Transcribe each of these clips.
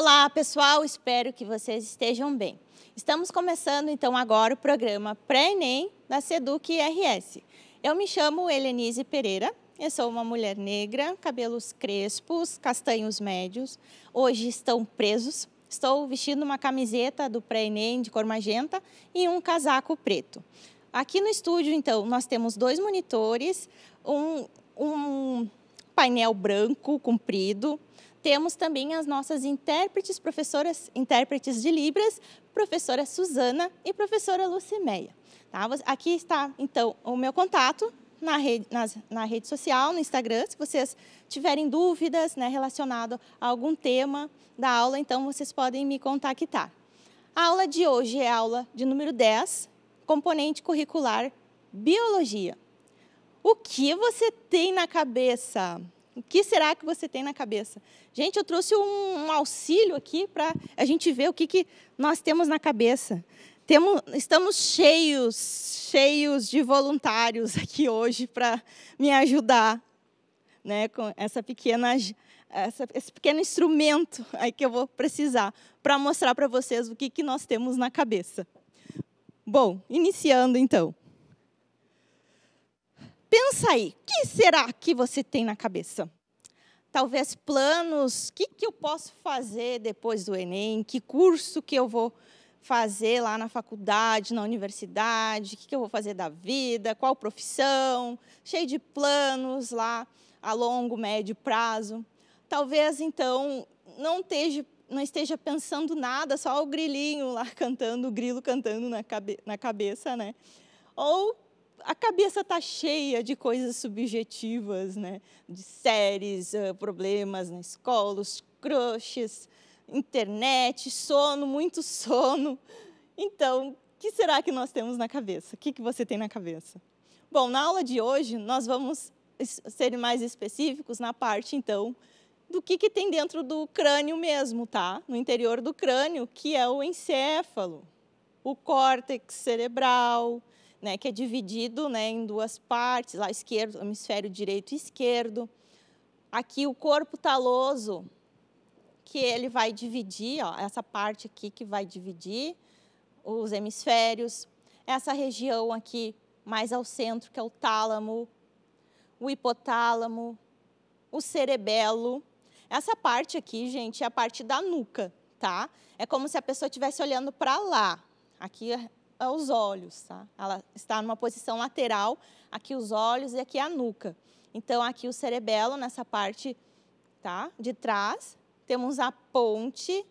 Olá, pessoal, espero que vocês estejam bem. Estamos começando então agora o programa Pré-ENEM da Seduc RS. Eu me chamo Helenise Pereira, eu sou uma mulher negra, cabelos crespos, castanhos médios, hoje estão presos. Estou vestindo uma camiseta do Pré-ENEM de cor magenta e um casaco preto. Aqui no estúdio, então, nós temos dois monitores, um, um painel branco comprido, temos também as nossas intérpretes, professoras, intérpretes de Libras, professora Suzana e professora Lucimeia. Tá? Aqui está, então, o meu contato na rede, na rede social, no Instagram. Se vocês tiverem dúvidas né, relacionado a algum tema da aula, então vocês podem me contactar. A aula de hoje é a aula de número 10, componente curricular Biologia. O que você tem na cabeça? O que será que você tem na cabeça? Gente, eu trouxe um, um auxílio aqui para a gente ver o que, que nós temos na cabeça. Temos, estamos cheios, cheios de voluntários aqui hoje para me ajudar né, com essa pequena, essa, esse pequeno instrumento aí que eu vou precisar para mostrar para vocês o que, que nós temos na cabeça. Bom, iniciando então. Pensa aí, o que será que você tem na cabeça? Talvez planos, o que, que eu posso fazer depois do Enem? Que curso que eu vou fazer lá na faculdade, na universidade? O que, que eu vou fazer da vida? Qual profissão? Cheio de planos lá a longo, médio prazo. Talvez, então, não esteja não esteja pensando nada, só o grilinho lá cantando, o grilo cantando na, cabe na cabeça, né? Ou a cabeça está cheia de coisas subjetivas, né? de séries, ah, problemas na escola, os crushes, internet, sono, muito sono. Então, o que será que nós temos na cabeça? O que, que você tem na cabeça? Bom, na aula de hoje, nós vamos ser mais específicos na parte, então, do que, que tem dentro do crânio mesmo, tá? No interior do crânio, que é o encéfalo, o córtex cerebral, né, que é dividido né, em duas partes, lá esquerdo, hemisfério direito e esquerdo. Aqui o corpo taloso, que ele vai dividir, ó, essa parte aqui que vai dividir os hemisférios, essa região aqui mais ao centro, que é o tálamo, o hipotálamo, o cerebelo. Essa parte aqui, gente, é a parte da nuca, tá? É como se a pessoa estivesse olhando para lá. Aqui é aos olhos, tá? Ela está numa posição lateral, aqui os olhos e aqui a nuca. Então, aqui o cerebelo, nessa parte tá? de trás, temos a ponte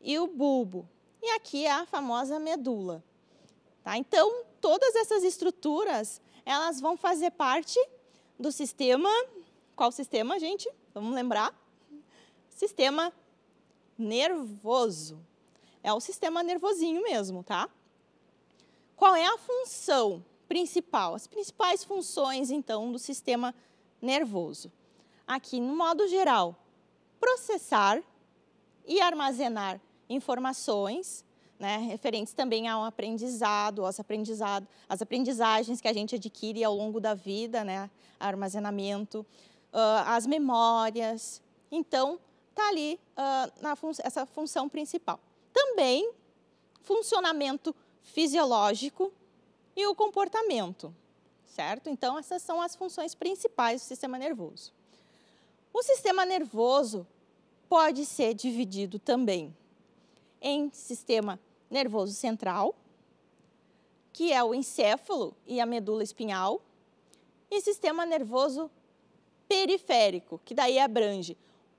e o bulbo. E aqui é a famosa medula. Tá? Então, todas essas estruturas, elas vão fazer parte do sistema... Qual sistema, gente? Vamos lembrar? Sistema nervoso. É o sistema nervosinho mesmo, tá? Qual é a função principal? As principais funções, então, do sistema nervoso. Aqui, no modo geral, processar e armazenar informações, né, referentes também ao aprendizado, aos aprendizado, às aprendizagens que a gente adquire ao longo da vida, né, armazenamento, uh, as memórias. Então, está ali uh, ah, fun essa função principal. Também funcionamento fisiológico e o comportamento, certo? Então, essas são as funções principais do sistema nervoso. O sistema nervoso pode ser dividido também em sistema nervoso central, que é o encéfalo e a medula espinhal, e sistema nervoso periférico, que daí abrange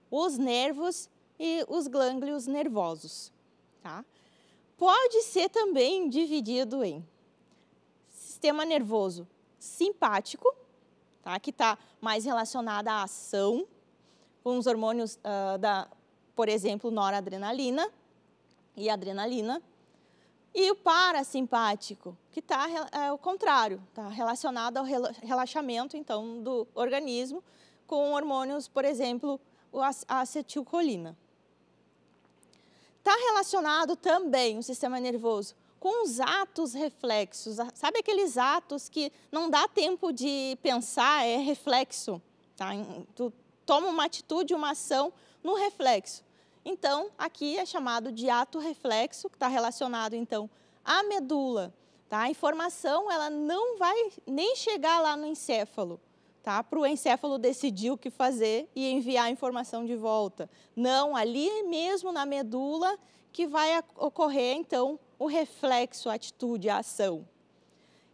os nervos e os glânglios nervosos, tá? pode ser também dividido em sistema nervoso simpático, tá? que está mais relacionado à ação, com os hormônios uh, da, por exemplo, noradrenalina e adrenalina. E o parasimpático, que está é, é, o contrário, está relacionado ao relaxamento então do organismo com hormônios, por exemplo, a acetilcolina. Está relacionado também o sistema nervoso com os atos reflexos. Sabe aqueles atos que não dá tempo de pensar, é reflexo. Tá? Tu toma uma atitude, uma ação no reflexo. Então, aqui é chamado de ato reflexo, que está relacionado, então, à medula. Tá? A informação, ela não vai nem chegar lá no encéfalo tá? para o encéfalo decidir o que fazer e enviar a informação de volta. Não, ali mesmo na medula que vai ocorrer, então, o reflexo, a atitude, a ação.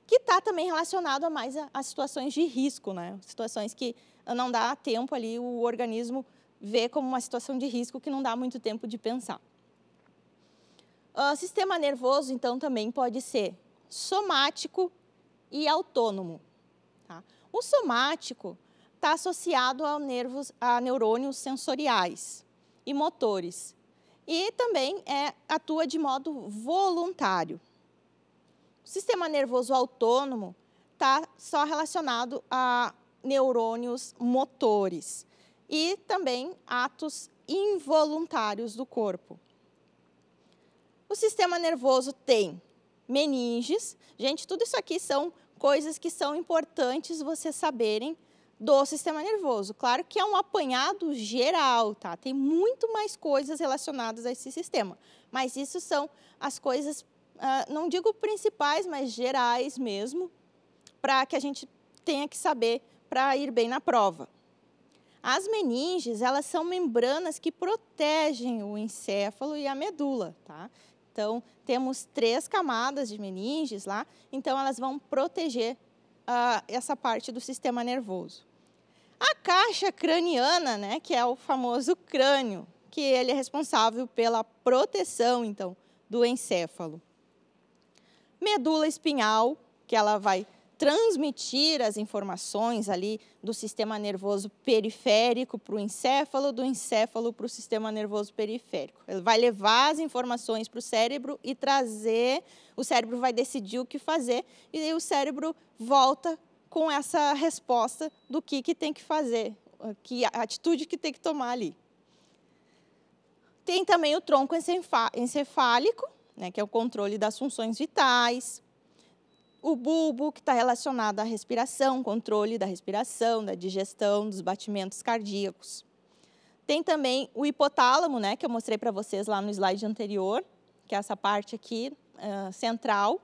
Que está também relacionado a mais a, a, situações de risco, né? situações que não dá tempo ali, o organismo vê como uma situação de risco que não dá muito tempo de pensar. O ah, sistema nervoso, então, também pode ser somático e autônomo. O somático está associado a, nervos, a neurônios sensoriais e motores. E também é, atua de modo voluntário. O sistema nervoso autônomo está só relacionado a neurônios motores e também atos involuntários do corpo. O sistema nervoso tem meninges. Gente, tudo isso aqui são coisas que são importantes você saberem do sistema nervoso. Claro que é um apanhado geral, tá? Tem muito mais coisas relacionadas a esse sistema, mas isso são as coisas, ah, não digo principais, mas gerais mesmo, para que a gente tenha que saber para ir bem na prova. As meninges, elas são membranas que protegem o encéfalo e a medula, tá? Então, temos três camadas de meninges lá, então elas vão proteger uh, essa parte do sistema nervoso. A caixa craniana, né, que é o famoso crânio, que ele é responsável pela proteção, então, do encéfalo. Medula espinhal, que ela vai transmitir as informações ali do sistema nervoso periférico para o encéfalo, do encéfalo para o sistema nervoso periférico. Ele vai levar as informações para o cérebro e trazer, o cérebro vai decidir o que fazer e aí o cérebro volta com essa resposta do que, que tem que fazer, que atitude que tem que tomar ali. Tem também o tronco encefálico, né, que é o controle das funções vitais, o bulbo, que está relacionado à respiração, controle da respiração, da digestão, dos batimentos cardíacos. Tem também o hipotálamo, né, que eu mostrei para vocês lá no slide anterior, que é essa parte aqui uh, central.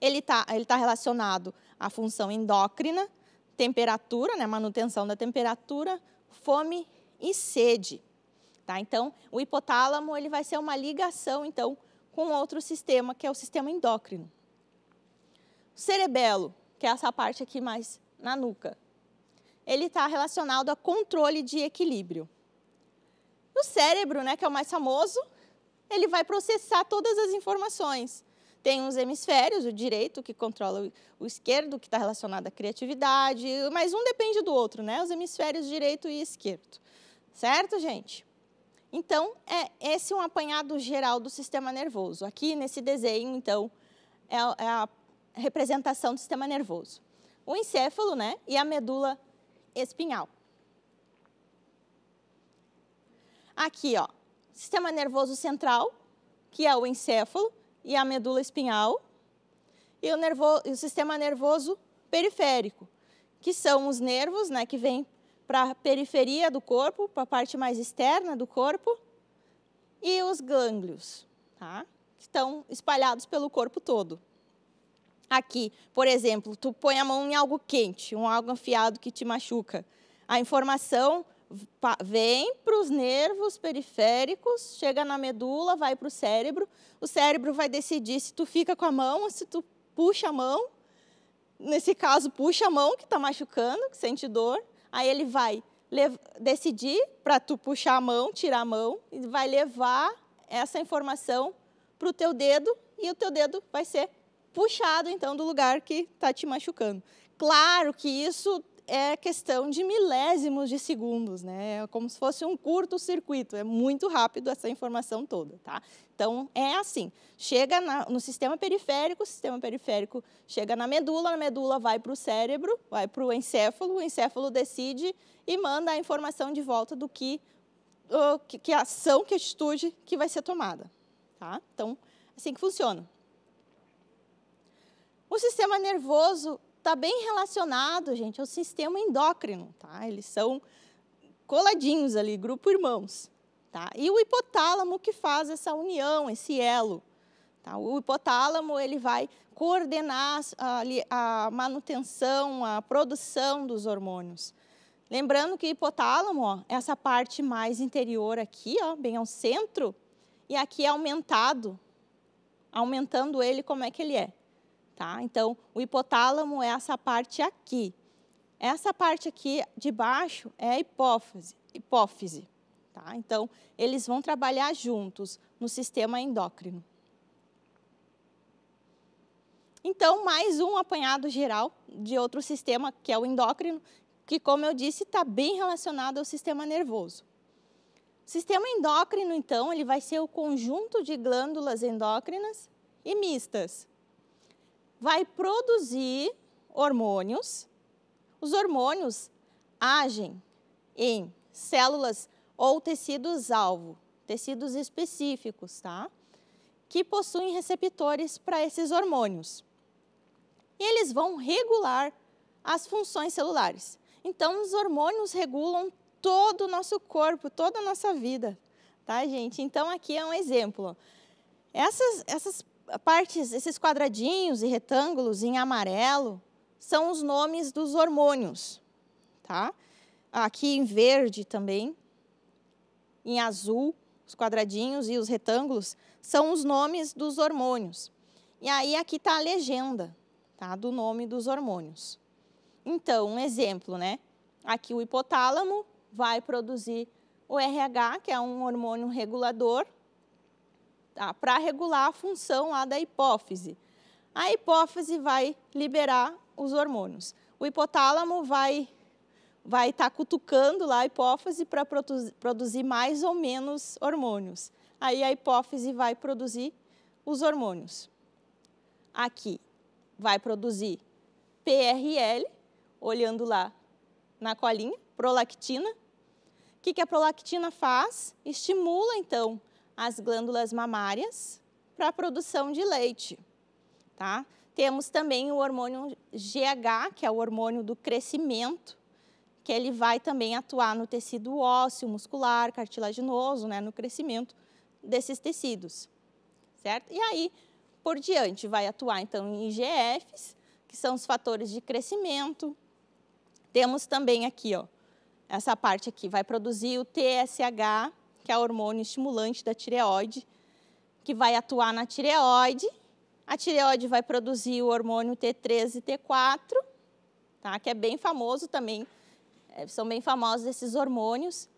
Ele está ele tá relacionado à função endócrina, temperatura, né, manutenção da temperatura, fome e sede. Tá? Então, o hipotálamo ele vai ser uma ligação então com outro sistema, que é o sistema endócrino cerebelo, que é essa parte aqui mais na nuca. Ele está relacionado a controle de equilíbrio. O cérebro, né, que é o mais famoso, ele vai processar todas as informações. Tem uns hemisférios, o direito, que controla o esquerdo, que está relacionado à criatividade, mas um depende do outro, né? Os hemisférios direito e esquerdo. Certo, gente? Então, é esse um apanhado geral do sistema nervoso. Aqui nesse desenho, então, é, é a representação do sistema nervoso. O encéfalo né, e a medula espinhal. Aqui, ó, sistema nervoso central, que é o encéfalo e a medula espinhal, e o, nervo, o sistema nervoso periférico, que são os nervos né, que vêm para a periferia do corpo, para a parte mais externa do corpo, e os gânglios, tá? que estão espalhados pelo corpo todo aqui. Por exemplo, tu põe a mão em algo quente, um algo afiado que te machuca. A informação vem para os nervos periféricos, chega na medula, vai para o cérebro. O cérebro vai decidir se tu fica com a mão ou se tu puxa a mão. Nesse caso, puxa a mão que está machucando, que sente dor. Aí ele vai decidir para tu puxar a mão, tirar a mão, e vai levar essa informação para o teu dedo e o teu dedo vai ser puxado então do lugar que está te machucando. Claro que isso é questão de milésimos de segundos, né? É como se fosse um curto-circuito, é muito rápido essa informação toda, tá? Então é assim, chega na, no sistema periférico, o sistema periférico chega na medula, a medula vai para o cérebro, vai para o encéfalo, o encéfalo decide e manda a informação de volta do que, o, que, que ação, que atitude que vai ser tomada, tá? Então assim que funciona. O sistema nervoso está bem relacionado, gente, ao é sistema endócrino, tá? Eles são coladinhos ali, grupo irmãos, tá? E o hipotálamo que faz essa união, esse elo. Tá? O hipotálamo ele vai coordenar ali, a manutenção, a produção dos hormônios. Lembrando que hipotálamo, ó, é essa parte mais interior aqui, ó, bem ao centro, e aqui é aumentado, aumentando ele como é que ele é? Tá? Então, o hipotálamo é essa parte aqui. Essa parte aqui de baixo é a hipófise. hipófise tá? Então, eles vão trabalhar juntos no sistema endócrino. Então, mais um apanhado geral de outro sistema, que é o endócrino, que, como eu disse, está bem relacionado ao sistema nervoso. O sistema endócrino, então, ele vai ser o conjunto de glândulas endócrinas e mistas, vai produzir hormônios. Os hormônios agem em células ou tecidos-alvo, tecidos específicos, tá? Que possuem receptores para esses hormônios. E eles vão regular as funções celulares. Então, os hormônios regulam todo o nosso corpo, toda a nossa vida, tá, gente? Então, aqui é um exemplo. Essas, essas partes, esses quadradinhos e retângulos em amarelo são os nomes dos hormônios, tá? Aqui em verde também, em azul, os quadradinhos e os retângulos são os nomes dos hormônios. E aí aqui está a legenda, tá? Do nome dos hormônios. Então, um exemplo, né? Aqui o hipotálamo vai produzir o RH, que é um hormônio regulador tá? Ah, para regular a função lá da hipófise. A hipófise vai liberar os hormônios. O hipotálamo vai vai estar tá cutucando lá a hipófise para produzir, mais ou menos hormônios. Aí a hipófise vai produzir os hormônios. Aqui vai produzir PRL, olhando lá na colinha, prolactina. O que, que a prolactina faz? Estimula, então, as glândulas mamárias para a produção de leite, tá? Temos também o hormônio GH, que é o hormônio do crescimento, que ele vai também atuar no tecido ósseo, muscular, cartilaginoso, né, no crescimento desses tecidos, certo? E aí, por diante, vai atuar então em IGFs, que são os fatores de crescimento. Temos também aqui, ó, essa parte aqui vai produzir o TSH, que é o hormônio estimulante da tireoide, que vai atuar na tireoide. A tireoide vai produzir o hormônio T3 e T4, tá? que é bem famoso também, é, são bem famosos esses hormônios,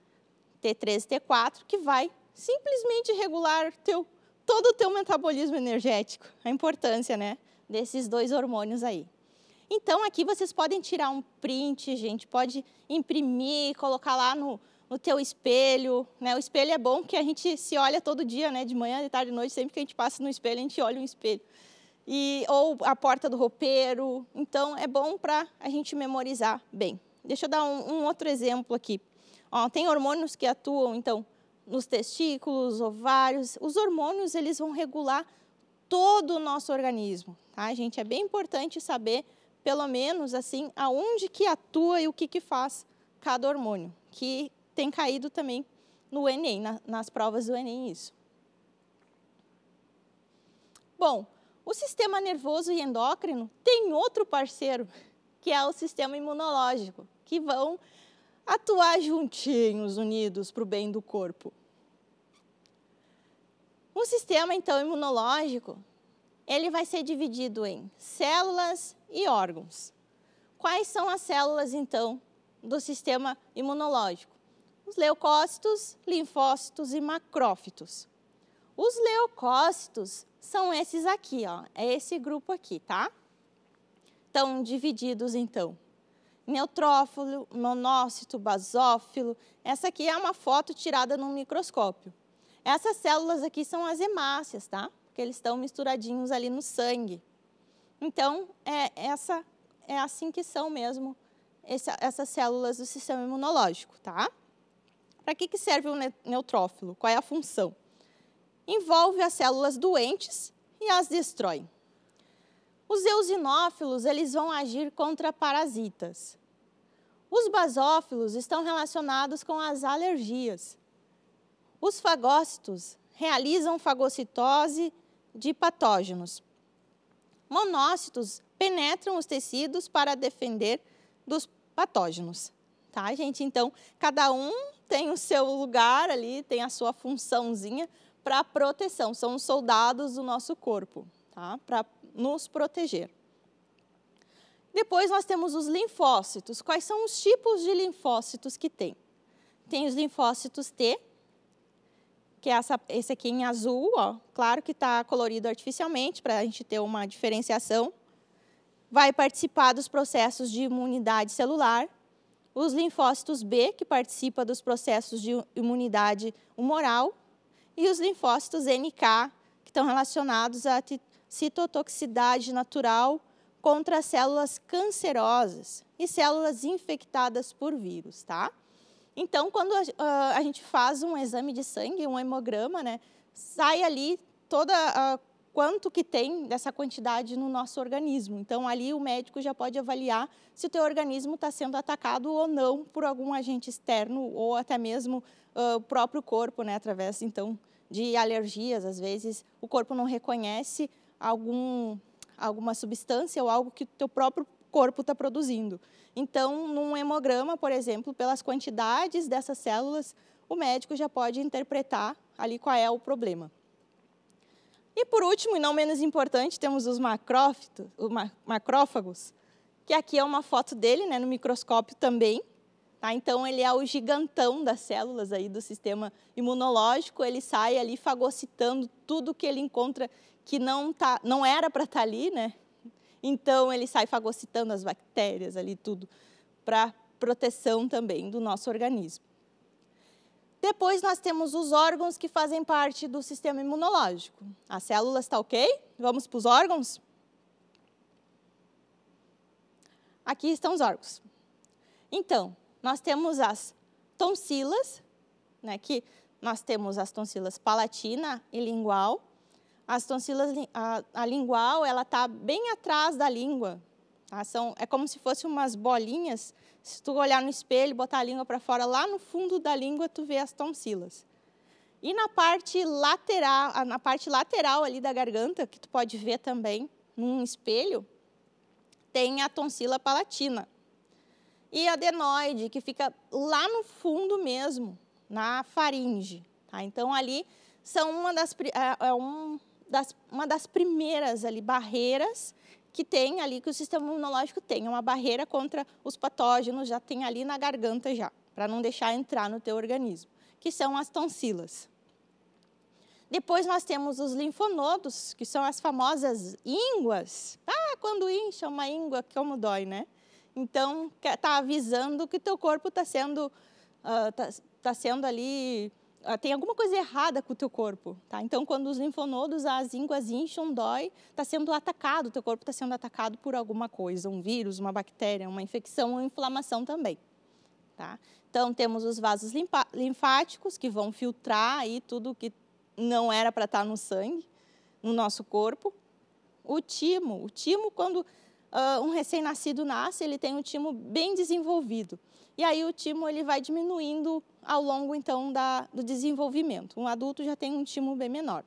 T3 e T4, que vai simplesmente regular teu, todo o teu metabolismo energético. A importância né, desses dois hormônios aí. Então, aqui vocês podem tirar um print, gente, pode imprimir, colocar lá no, no teu espelho, né? O espelho é bom porque a gente se olha todo dia, né? De manhã, de tarde, de noite, sempre que a gente passa no espelho, a gente olha um espelho. E, ou a porta do roupeiro. Então, é bom para a gente memorizar bem. Deixa eu dar um, um outro exemplo aqui. Ó, tem hormônios que atuam, então, nos testículos, ovários. Os hormônios, eles vão regular todo o nosso organismo, tá, gente? É bem importante saber, pelo menos, assim, aonde que atua e o que que faz cada hormônio, que tem caído também no Enem, na, nas provas do Enem, isso. Bom, o sistema nervoso e endócrino tem outro parceiro, que é o sistema imunológico, que vão atuar juntinhos, unidos para o bem do corpo. Um sistema, então, imunológico, ele vai ser dividido em células e órgãos. Quais são as células, então, do sistema imunológico? os leucócitos, linfócitos e macrófitos. Os leucócitos são esses aqui, ó, é esse grupo aqui, tá? Estão divididos, então, neutrófilo, monócito, basófilo. Essa aqui é uma foto tirada num microscópio. Essas células aqui são as hemácias, tá? Porque eles estão misturadinhos ali no sangue. Então, é, essa, é assim que são mesmo essa, essas células do sistema imunológico, tá? Para que, que serve o neutrófilo? Qual é a função? Envolve as células doentes e as destrói. Os eosinófilos, eles vão agir contra parasitas. Os basófilos estão relacionados com as alergias. Os fagócitos realizam fagocitose de patógenos. Monócitos penetram os tecidos para defender dos patógenos. Tá, gente? Então, cada um tem o seu lugar ali, tem a sua funçãozinha para proteção. São os soldados do nosso corpo, tá? Para nos proteger. Depois nós temos os linfócitos. Quais são os tipos de linfócitos que tem? Tem os linfócitos T, que é essa, esse aqui em azul, ó. Claro que está colorido artificialmente para a gente ter uma diferenciação. Vai participar dos processos de imunidade celular os linfócitos B, que participa dos processos de imunidade humoral, e os linfócitos NK, que estão relacionados à citotoxicidade natural contra células cancerosas e células infectadas por vírus, tá? Então, quando a, a gente faz um exame de sangue, um hemograma, né, sai ali toda a quanto que tem dessa quantidade no nosso organismo. Então, ali o médico já pode avaliar se o teu organismo está sendo atacado ou não por algum agente externo ou até mesmo uh, o próprio corpo, né? Através, então, de alergias, às vezes o corpo não reconhece algum, alguma substância ou algo que o teu próprio corpo está produzindo. Então, num hemograma, por exemplo, pelas quantidades dessas células, o médico já pode interpretar ali qual é o problema. E por último, e não menos importante, temos os macrófitos, os macrófagos, que aqui é uma foto dele, né, no microscópio também. Tá? Então, ele é o gigantão das células aí do sistema imunológico, ele sai ali fagocitando tudo que ele encontra que não, tá, não era para estar tá ali, né? Então, ele sai fagocitando as bactérias ali, tudo, para proteção também do nosso organismo. Depois nós temos os órgãos que fazem parte do sistema imunológico. As células está ok? Vamos para os órgãos? Aqui estão os órgãos. Então, nós temos as tonsilas, né, que nós temos as tonsilas palatina e lingual. As tonsilas, a, a lingual, ela está bem atrás da língua. Tá? São, é como se fossem umas bolinhas se tu olhar no espelho, botar a língua para fora, lá no fundo da língua tu vê as tonsilas. E na parte lateral, na parte lateral ali da garganta, que tu pode ver também num espelho, tem a tonsila palatina. E a adenoide, que fica lá no fundo mesmo, na faringe. Tá? Então ali são uma das, é, é, um das, uma das primeiras ali barreiras que tem ali, que o sistema imunológico tem, é uma barreira contra os patógenos, já tem ali na garganta já, para não deixar entrar no teu organismo, que são as tonsilas. Depois nós temos os linfonodos, que são as famosas ínguas. Ah, quando incha uma íngua, como dói, né? Então, está avisando que teu corpo está sendo, uh, tá, tá sendo ali ah, tem alguma coisa errada com o teu corpo, tá? Então, quando os linfonodos, as ínguas incham, dói, está sendo atacado, o teu corpo está sendo atacado por alguma coisa, um vírus, uma bactéria, uma infecção, uma inflamação também, tá? Então, temos os vasos linfáticos que vão filtrar aí tudo que não era para estar tá no sangue, no nosso corpo. O timo, o timo quando uh, um recém-nascido nasce, ele tem um timo bem desenvolvido. E aí o timo ele vai diminuindo ao longo então da, do desenvolvimento. Um adulto já tem um timo bem menor.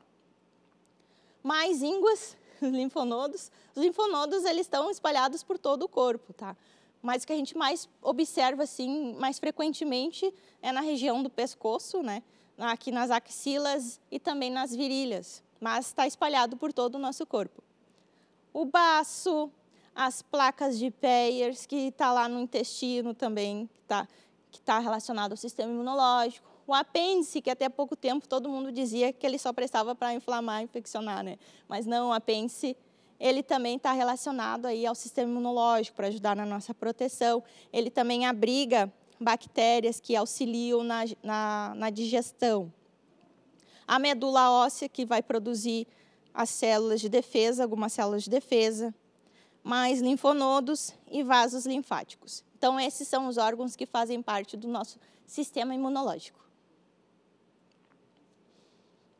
Mais ínguas, linfonodos. Os linfonodos eles estão espalhados por todo o corpo, tá? Mas o que a gente mais observa assim, mais frequentemente é na região do pescoço, né? Aqui nas axilas e também nas virilhas, mas está espalhado por todo o nosso corpo. O baço, as placas de Peyers, que está lá no intestino também, que está que tá relacionado ao sistema imunológico. O apêndice, que até pouco tempo todo mundo dizia que ele só prestava para inflamar, infeccionar, né? Mas não, o apêndice ele também está relacionado aí ao sistema imunológico para ajudar na nossa proteção. Ele também abriga bactérias que auxiliam na, na, na, digestão. A medula óssea que vai produzir as células de defesa, algumas células de defesa mais linfonodos e vasos linfáticos. Então, esses são os órgãos que fazem parte do nosso sistema imunológico.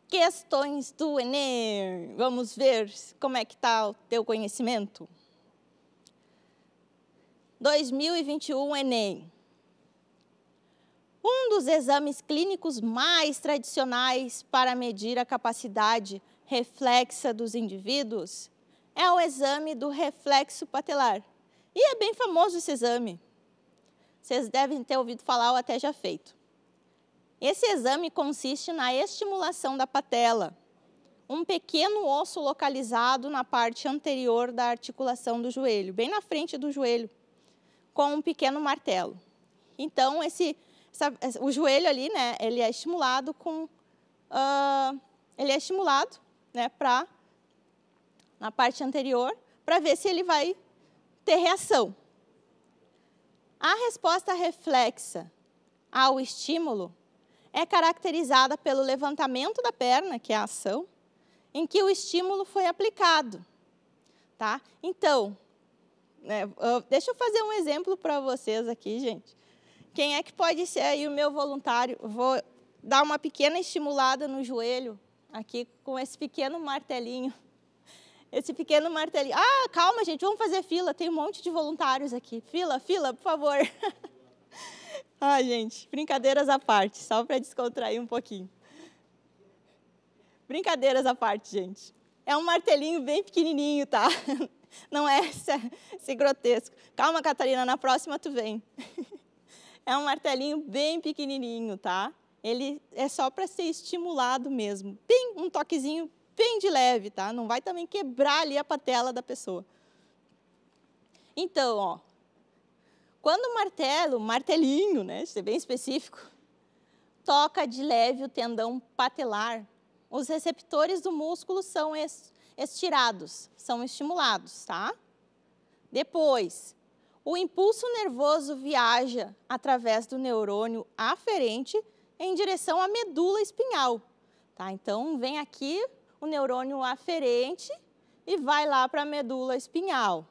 Questões do Enem. Vamos ver como é que está o teu conhecimento. 2021 Enem. Um dos exames clínicos mais tradicionais para medir a capacidade reflexa dos indivíduos é o exame do reflexo patelar. E é bem famoso esse exame. Vocês devem ter ouvido falar ou até já feito. Esse exame consiste na estimulação da patela, um pequeno osso localizado na parte anterior da articulação do joelho, bem na frente do joelho, com um pequeno martelo. Então, esse, essa, o joelho ali, né, ele é estimulado com... Uh, ele é estimulado né, para na parte anterior, para ver se ele vai ter reação. A resposta reflexa ao estímulo é caracterizada pelo levantamento da perna, que é a ação, em que o estímulo foi aplicado. Tá? Então, né, deixa eu fazer um exemplo para vocês aqui, gente. Quem é que pode ser aí o meu voluntário? Vou dar uma pequena estimulada no joelho aqui com esse pequeno martelinho esse pequeno martelinho. Ah, calma, gente, vamos fazer fila. Tem um monte de voluntários aqui. Fila, fila, por favor. ah, gente, brincadeiras à parte, só para descontrair um pouquinho. Brincadeiras à parte, gente. É um martelinho bem pequenininho, tá? Não é esse, esse grotesco. Calma, Catarina, na próxima tu vem. É um martelinho bem pequenininho, tá? Ele é só para ser estimulado mesmo. Bem, um toquezinho bem de leve, tá? Não vai também quebrar ali a patela da pessoa. Então, ó, quando o martelo, martelinho, né, ser bem específico, toca de leve o tendão patelar, os receptores do músculo são estirados, são estimulados, tá? Depois, o impulso nervoso viaja através do neurônio aferente em direção à medula espinhal. Tá? Então, vem aqui o neurônio aferente e vai lá para a medula espinhal.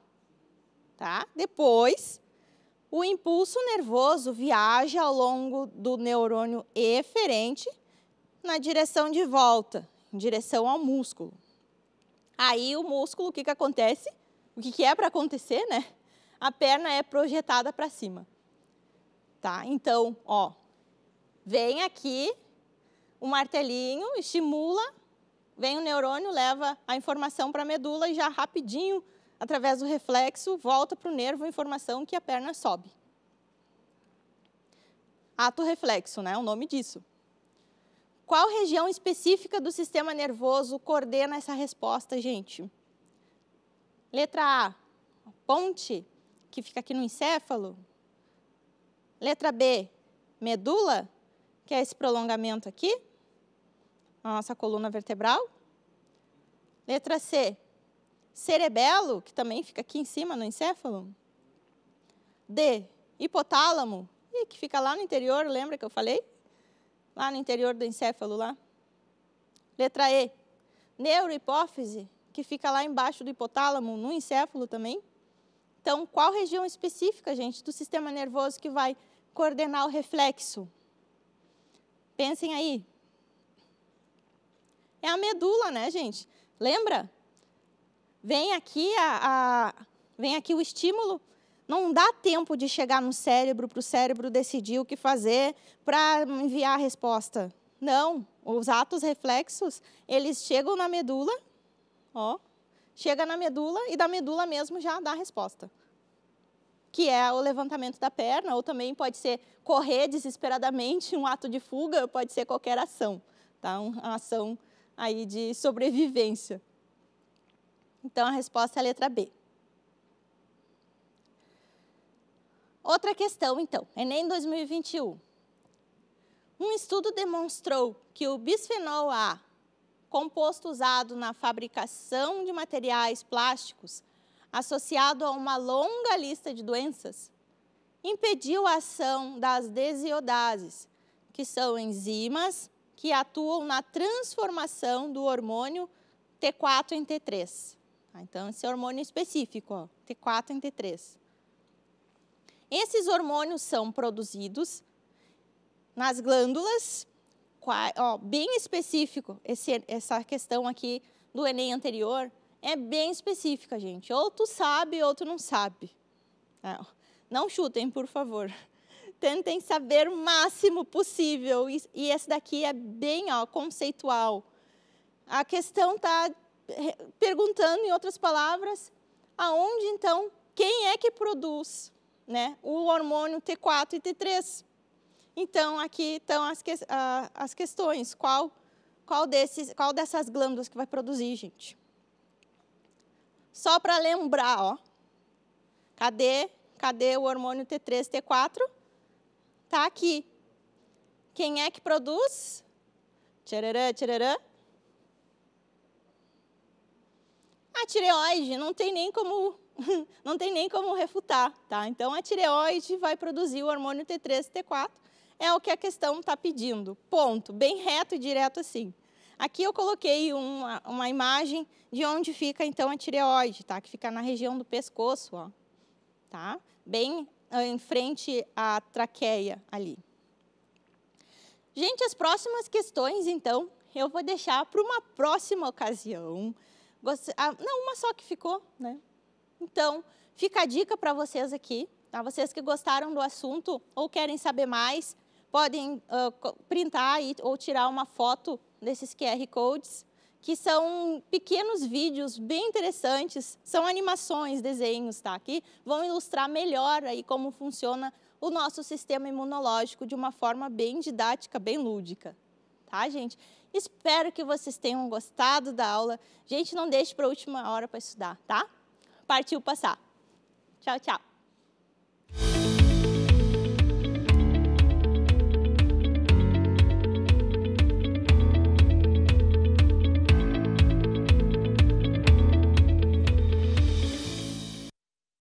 Tá? Depois, o impulso nervoso viaja ao longo do neurônio eferente na direção de volta, em direção ao músculo. Aí o músculo, o que, que acontece? O que, que é para acontecer, né? A perna é projetada para cima. Tá? Então, ó, vem aqui, o martelinho estimula vem o neurônio, leva a informação para a medula e já rapidinho, através do reflexo, volta para o nervo a informação que a perna sobe. Ato reflexo, né? É o nome disso. Qual região específica do sistema nervoso coordena essa resposta, gente? Letra a ponte, que fica aqui no encéfalo. Letra B, medula, que é esse prolongamento aqui a nossa coluna vertebral. Letra C, cerebelo, que também fica aqui em cima no encéfalo. D, hipotálamo, que fica lá no interior, lembra que eu falei? Lá no interior do encéfalo lá. Letra E, neurohipófise, que fica lá embaixo do hipotálamo, no encéfalo também. Então, qual região específica, gente, do sistema nervoso que vai coordenar o reflexo? Pensem aí é a medula, né, gente? Lembra? Vem aqui, a, a vem aqui o estímulo. Não dá tempo de chegar no cérebro para o cérebro decidir o que fazer para enviar a resposta. Não, os atos reflexos, eles chegam na medula, ó, chega na medula e da medula mesmo já dá a resposta. Que é o levantamento da perna, ou também pode ser correr desesperadamente, um ato de fuga, pode ser qualquer ação, tá? Uma ação aí de sobrevivência. Então a resposta é a letra B. Outra questão, então, Enem 2021. Um estudo demonstrou que o bisfenol A, composto usado na fabricação de materiais plásticos, associado a uma longa lista de doenças, impediu a ação das desiodases, que são enzimas que atuam na transformação do hormônio T4 em T3. Tá, então, esse é hormônio específico, ó, T4 em T3. Esses hormônios são produzidos nas glândulas, ó, bem específico, esse, essa questão aqui do Enem anterior é bem específica, gente. Ou tu sabe, ou tu não sabe. Não, tá, não chutem, por favor tentem saber o máximo possível. E, e esse daqui é bem ó, conceitual. A questão está perguntando, em outras palavras, aonde então, quem é que produz né, o hormônio T4 e T3? Então, aqui estão as, que, as questões. Qual, qual, desses, qual dessas glândulas que vai produzir, gente? Só para lembrar, ó. Cadê, cadê o hormônio T3, T4? Está aqui. Quem é que produz? Tchararã, tchararã. A tireoide não tem nem como não tem nem como refutar, tá? Então a tireoide vai produzir o hormônio T3 e T4, é o que a questão está pedindo. Ponto, bem reto e direto assim. Aqui eu coloquei uma, uma imagem de onde fica então a tireoide, tá? Que fica na região do pescoço, ó. Tá? Bem ah, em frente à traqueia ali. Gente, as próximas questões, então, eu vou deixar para uma próxima ocasião. Você, ah, não, uma só que ficou, né? Então, fica a dica para vocês aqui, tá? Vocês que gostaram do assunto ou querem saber mais, podem uh, printar e, ou tirar uma foto desses QR Codes que são pequenos vídeos bem interessantes, são animações, desenhos, tá? Que vão ilustrar melhor aí como funciona o nosso sistema imunológico de uma forma bem didática, bem lúdica, tá, gente? Espero que vocês tenham gostado da aula. Gente, não deixe para a última hora para estudar, tá? Partiu passar. Tchau, tchau.